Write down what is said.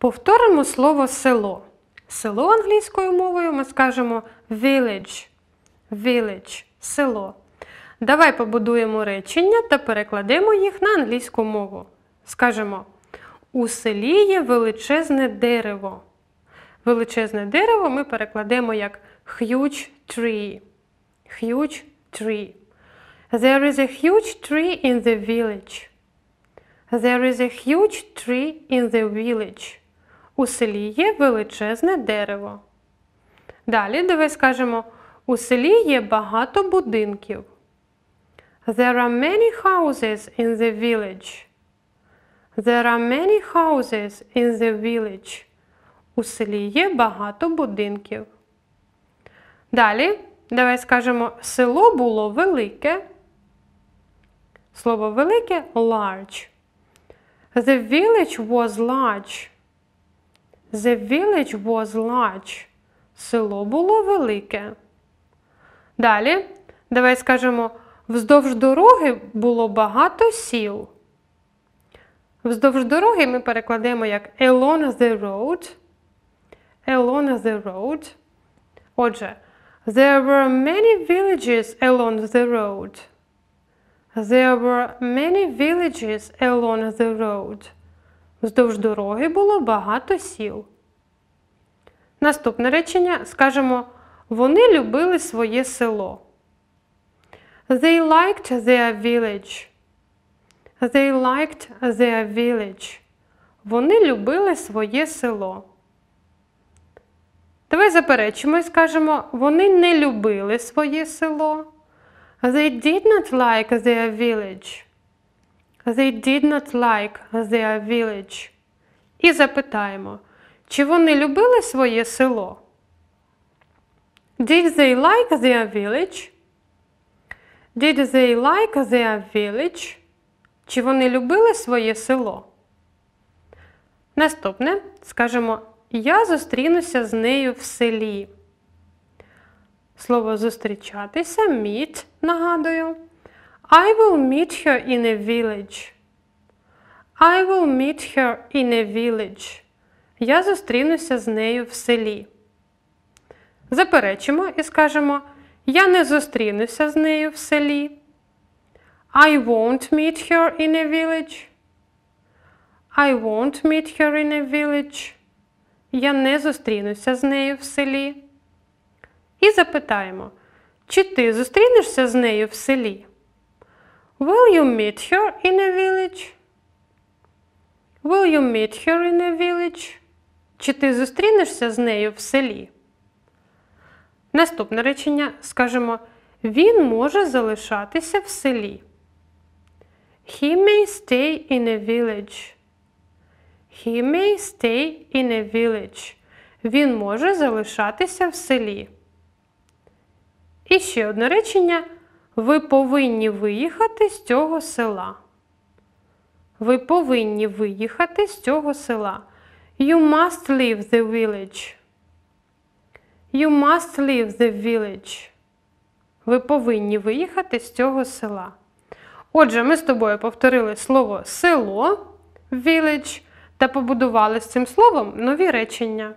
Повторимо слово село. Село англійською мовою ми скажемо village. Village село. Давай побудуємо речення та перекладемо їх на англійську мову. Скажемо: у селі є величезне дерево. Величезне дерево ми перекладемо як huge tree. Huge tree. There is a huge tree in the village. There is a huge tree in the village. У селі є величезне дерево. Далі давай скажемо: у селі є багато будинків. There are many houses in the village. There are many houses in the village. У селі є багато будинків. Далі, давай скажемо, село було велике. Слово велике large. The village was large. The village was large. Село було велике. Далі, давай скажемо, вздовж дороги було багато сіл. Вздовж дороги ми перекладемо як along the road. Along the road. Отже, there were many villages along the road. There were many villages along the road. Вздовж дороги було багато сіл. Наступне речення скажемо: вони любили своє село. They liked their village. They liked their village. Вони любили своє село. Давай заперечимо і скажемо, вони не любили своє село. They did not like their village. They did not like their village. І запитаємо, чи вони любили своє село? Did they like their village? Did they like their village? Чи вони любили своє село? Наступне скажемо, я зустрінуся з нею в селі. Слово зустрічатися meet, нагадую. I will meet her in a village. I will meet her in a village. Я зустрінуся з нею в селі. Заперечимо і скажемо Я не зустрінуся з нею в селі. I won't meet her in a village. I won't meet her in a village. Я не зустрінуся з нею в селі. І запитаємо, чи ти зустрінешся з нею в селі? Will you meet her in a village? Will you meet her in a village? Чи ти зустрінешся з нею в селі? Наступне речення скажемо: Він може залишатися в селі. He may stay in a village. He may stay in a village. Він може залишатися в селі. І ще одне речення. Ви повинні виїхати з цього села. Ви повинні виїхати з цього села. You must leave the village. You must leave the village. Ви повинні виїхати з цього села. Отже, ми з тобою повторили слово село village та побудували з цим словом нові речення.